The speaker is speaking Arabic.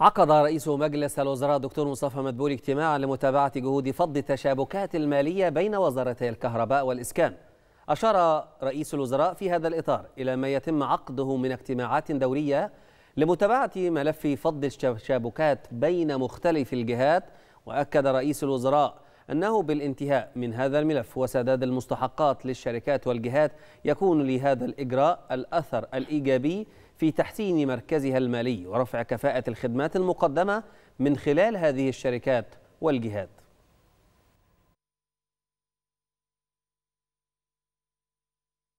عقد رئيس مجلس الوزراء الدكتور مصطفى مدبولي اجتماعا لمتابعة جهود فض التشابكات المالية بين وزارتي الكهرباء والإسكان أشار رئيس الوزراء في هذا الإطار إلى ما يتم عقده من اجتماعات دورية لمتابعة ملف فض التشابكات بين مختلف الجهات وأكد رئيس الوزراء أنه بالانتهاء من هذا الملف وسداد المستحقات للشركات والجهات يكون لهذا الإجراء الأثر الإيجابي في تحسين مركزها المالي ورفع كفاءة الخدمات المقدمة من خلال هذه الشركات والجهات